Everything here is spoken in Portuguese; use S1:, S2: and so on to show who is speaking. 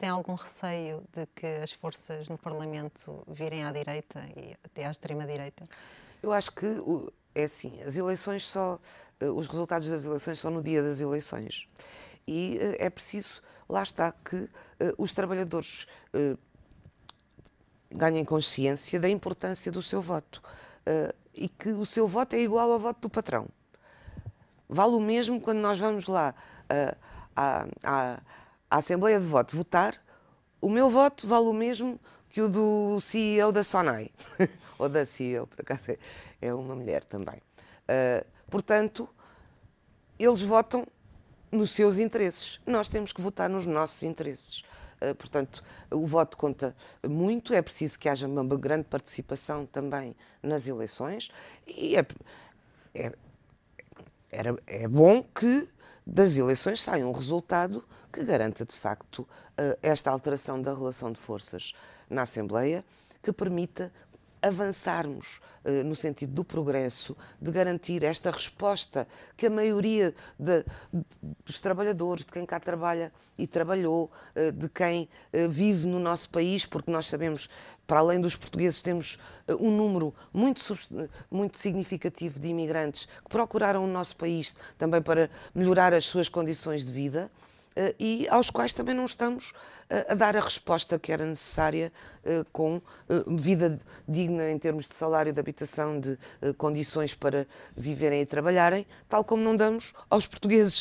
S1: Tem algum receio de que as forças no Parlamento virem à direita e até à extrema-direita?
S2: Eu acho que é assim, as eleições só, eh, os resultados das eleições são no dia das eleições. E eh, é preciso, lá está, que eh, os trabalhadores ganhem consciência da importância do seu voto e que o seu voto é igual ao voto do patrão. Vale o mesmo quando nós vamos lá a a Assembleia de Voto votar, o meu voto vale o mesmo que o do CEO da Sonai. Ou da CEO, por acaso é, é uma mulher também. Uh, portanto, eles votam nos seus interesses. Nós temos que votar nos nossos interesses. Uh, portanto, o voto conta muito, é preciso que haja uma grande participação também nas eleições e é, é, era, é bom que das eleições sai um resultado que garanta, de facto, eh, esta alteração da relação de forças na Assembleia, que permita avançarmos eh, no sentido do progresso, de garantir esta resposta que a maioria de, de, dos trabalhadores, de quem cá trabalha e trabalhou, eh, de quem eh, vive no nosso país, porque nós sabemos, para além dos portugueses, temos eh, um número muito, muito significativo de imigrantes que procuraram o nosso país também para melhorar as suas condições de vida. Eh, e aos quais também não estamos eh, a dar a resposta que era necessária eh, com vida digna em termos de salário, de habitação, de condições para viverem e trabalharem, tal como não damos aos portugueses.